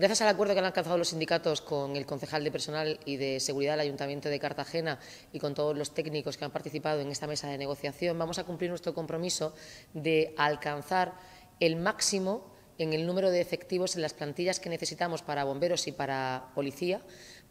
Gracias al acuerdo que han alcanzado los sindicatos con el concejal de personal y de seguridad del Ayuntamiento de Cartagena y con todos los técnicos que han participado en esta mesa de negociación, vamos a cumplir nuestro compromiso de alcanzar el máximo en el número de efectivos en las plantillas que necesitamos para bomberos y para policía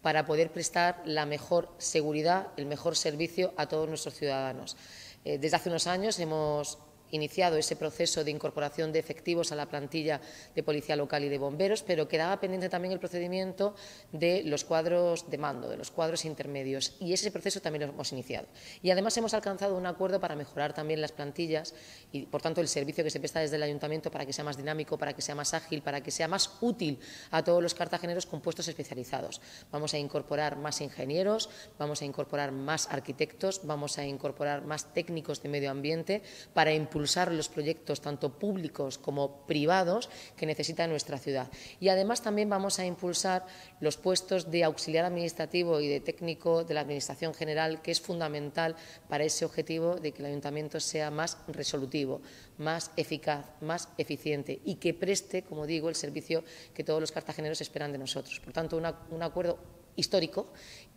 para poder prestar la mejor seguridad, el mejor servicio a todos nuestros ciudadanos. Eh, desde hace unos años hemos iniciado ese proceso de incorporación de efectivos a la plantilla de Policía Local y de Bomberos, pero quedaba pendiente también el procedimiento de los cuadros de mando, de los cuadros intermedios, y ese proceso también lo hemos iniciado. Y además hemos alcanzado un acuerdo para mejorar también las plantillas y, por tanto, el servicio que se presta desde el Ayuntamiento para que sea más dinámico, para que sea más ágil, para que sea más útil a todos los cartageneros con puestos especializados. Vamos a incorporar más ingenieros, vamos a incorporar más arquitectos, vamos a incorporar más técnicos de medio ambiente para impulsar impulsar los proyectos tanto públicos como privados que necesita nuestra ciudad. Y además también vamos a impulsar los puestos de auxiliar administrativo y de técnico de la Administración General, que es fundamental para ese objetivo de que el ayuntamiento sea más resolutivo, más eficaz, más eficiente y que preste, como digo, el servicio que todos los cartageneros esperan de nosotros. Por tanto, un acuerdo histórico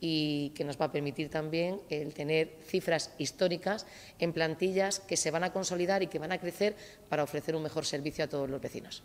y que nos va a permitir también el tener cifras históricas en plantillas que se van a consolidar y que van a crecer para ofrecer un mejor servicio a todos los vecinos.